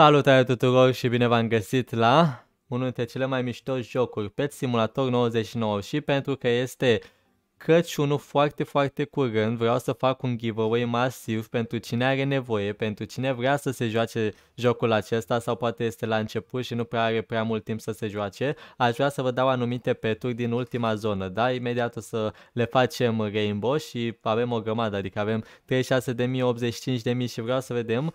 Salutare tuturor și bine v-am găsit la unul dintre cele mai mișto jocuri, Pet Simulator 99 și pentru că este Crăciunul foarte, foarte curând, vreau să fac un giveaway masiv pentru cine are nevoie, pentru cine vrea să se joace jocul acesta sau poate este la început și nu prea are prea mult timp să se joace, aș vrea să vă dau anumite peturi din ultima zonă, da? Imediat o să le facem rainbow și avem o grămadă, adică avem 36.000, 85.000 și vreau să vedem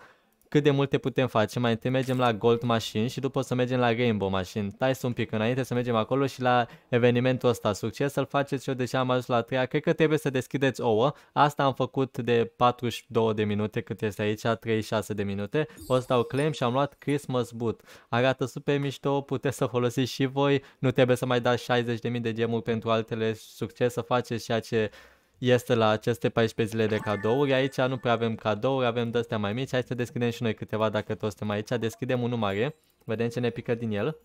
cât de multe putem face. Mai întâi mergem la Gold Machine și după o să mergem la Rainbow Machine. Tai un pic înainte să mergem acolo și la evenimentul ăsta. Succes să-l faceți, eu deja am ajuns la treia. Cred că trebuie să deschideți ouă. Asta am făcut de 42 de minute cât este aici, 36 de minute. O să dau claim și am luat Christmas Boot. Arată super mișto, puteți să folosiți și voi. Nu trebuie să mai dați 60.000 de gemuri pentru altele. Succes să faceți ceea ce este la aceste 14 zile de cadouri. Aici nu prea avem cadouri, avem de-astea mai mici. Hai să deschidem și noi câteva dacă toți suntem aici. Deschidem unul mare, vedem ce ne pică din el.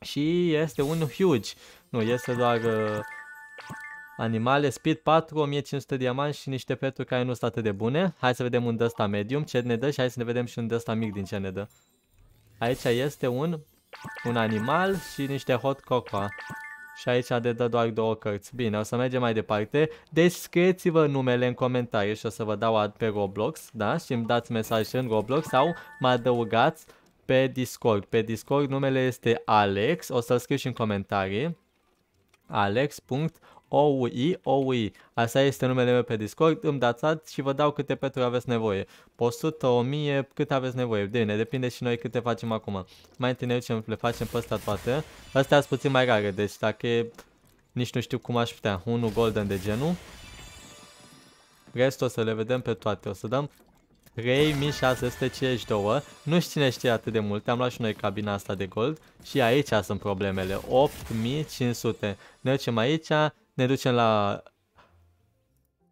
Și este un huge. Nu, este doar uh, animale. Speed 4, 1500 diamanți și niște peturi care nu sunt atât de bune. Hai să vedem un ăsta medium, ce ne dă și hai să ne vedem și un ăsta mic din ce ne dă. Aici este un, un animal și niște hot cocoa. Și aici de dă doar două cărți. Bine, o să mergem mai departe. Deci scrieți-vă numele în comentarii și o să vă dau ad pe Roblox, da? Și îmi dați mesaj în Roblox sau mă adăugați pe Discord. Pe Discord numele este Alex, o să-l scriu și în comentarii. Alex. OUI, OUI. Asta este numele meu pe Discord, îmi dați și vă dau câte peturi aveți nevoie. 100, 1000, cât aveți nevoie. Bine, depinde și noi câte facem acum. Mai întâi ne ducem, le facem pe ăsta toate. Astea sunt puțin mai rare, deci dacă e... Nici nu știu cum aș putea. Unul golden de genul. Restul o să le vedem pe toate. O să dăm 3652. Nu știu cine știe atât de mult. Am luat și noi cabina asta de gold. Și aici sunt problemele. 8500. Ne ducem aici ne ducem la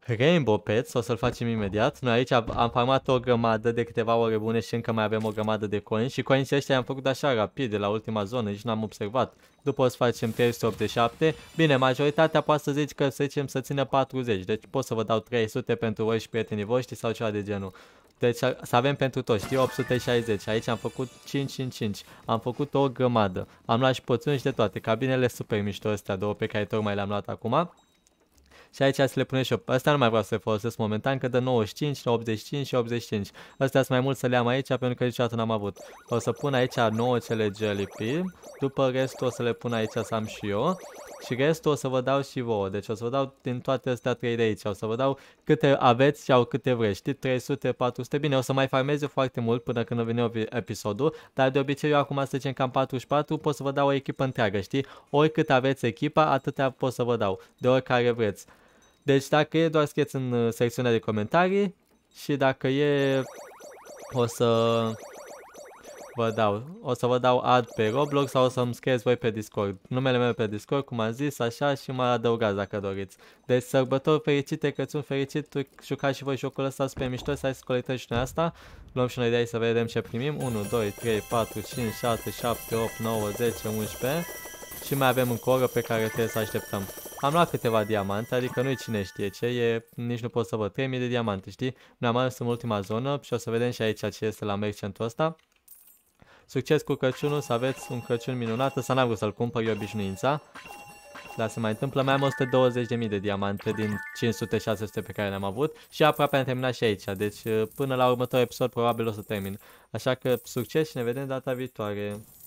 Rainbow Pets, o să-l facem imediat. Noi aici am farmat o grămadă de câteva ore bune și încă mai avem o grămadă de coini și coinții ăștia i-am făcut așa rapid de la ultima zonă, nici n-am observat. După o să facem 387, bine, majoritatea poate să zici că să zicem să țină 40, deci pot să vă dau 300 pentru voi și prietenii voștri sau ceva de genul. Deci să avem pentru toți, știi, 860. Aici am făcut 555. Am făcut o grămadă. Am luat și poțiuni și de toate. Cabinele super mișto astea două pe care tocmai le-am luat acum. Și aici să le punem și eu. Asta nu mai vreau să le folosesc momentan, că dă 95, 85 și 85. Astea sunt mai mult să le am aici, pentru că niciodată n-am avut. O să pun aici 9 cele jelly pea. După restul o să le pun aici să am și eu. Și restul o să vă dau și vouă. Deci o să vă dau din toate astea 3 de aici. O să vă dau câte aveți și au câte vreți. Știi, 300, 400. Bine, o să mai farmez eu foarte mult până când vine episodul. Dar de obicei eu acum să zicem cam 44 pot să vă dau o echipă întreagă. Știi, oricât aveți echipa, atâtea pot să vă dau. De oricare vreți. Deci dacă e, doar scrieți în uh, secțiunea de comentarii și dacă e, o să vă dau. O să vă dau ad pe Roblox sau o să-mi scrieți voi pe Discord. Numele meu pe Discord, cum am zis, așa și mă adăugați dacă doriți. Deci sărbători fericite, Crăciun fericit, jucați și voi jocul ăsta pe mișto, să ai să colectăm și noi asta. Luăm și noi de aici să vedem ce primim. 1, 2, 3, 4, 5, 6, 7, 8, 9, 10, 11. Și mai avem încă o oră pe care trebuie să așteptăm. Am luat câteva diamante, adică nu-i cine știe ce, e, nici nu pot să văd 3000 de diamante, știi? ne am ajuns în ultima zonă și o să vedem și aici ce este la merchantul ăsta. Succes cu Crăciunul, să aveți un Crăciun minunat. Să n-am să-l cumpăr, e obișnuința. Dar se mai întâmplă, mai am 120.000 de diamante din 500-600 pe care le-am avut și aproape am terminat și aici, deci până la următorul episod probabil o să termin. Așa că succes și ne vedem data viitoare.